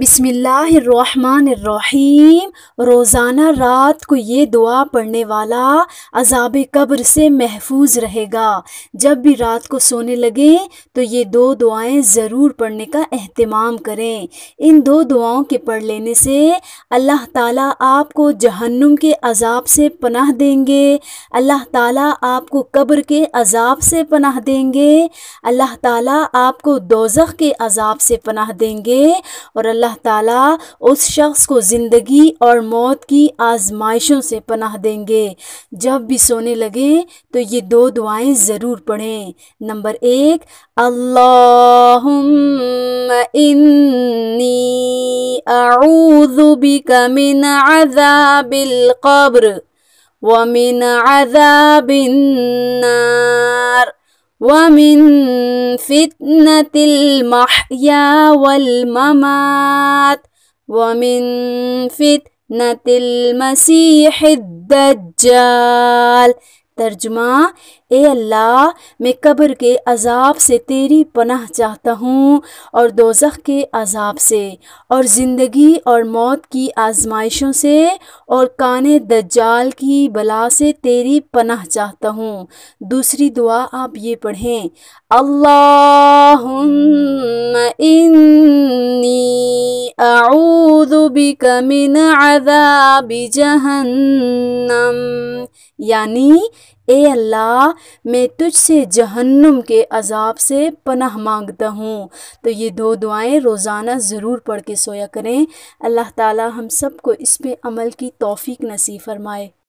بسم اللہ الرحمن الرحیم روزانہ رات کو یہ دعا پڑھنے والا عذاب قبر سے محفوظ رہے گا جب بھی رات کو سونے لگیں تو یہ دو دعائیں ضرور پڑھنے کا اہتمام کریں ان دو دعاؤں کے پڑھ لینے سے اللہ تعالیٰ آپ کو جہنم کے عذاب سے پناہ دیں گے اللہ تعالیٰ آپ کو قبر کے عذاب سے پناہ دیں گے اللہ تعالیٰ آپ کو دوزخ کے عذاب سے پناہ دیں گے اور اللہ اللہ تعالیٰ اس شخص کو زندگی اور موت کی آزمائشوں سے پناہ دیں گے جب بھی سونے لگے تو یہ دو دعائیں ضرور پڑھیں نمبر ایک اللہم انی اعوذ من عذاب القبر ومن عذاب النار ومن فتنة المحيا والممات ومن فتنة المسيح الدجال ترجمہ اے اللہ میں قبر کے عذاب سے تیری پناہ چاہتا ہوں اور دوزخ کے عذاب سے اور زندگی اور موت کی آزمائشوں سے اور کان دجال کی بلا سے تیری پناہ چاہتا ہوں دوسری دعا آپ یہ پڑھیں اللہ اعوذ من عذاب جہنم یعنی اے اللہ میں تجھ سے جہنم کے عذاب سے پناہ مانگتا ہوں تو یہ دو دعائیں روزانہ ضرور پڑھ کے سویا کریں اللہ تعالی ہم سب کو اس پہ عمل کی توفیق نصیب فرمائے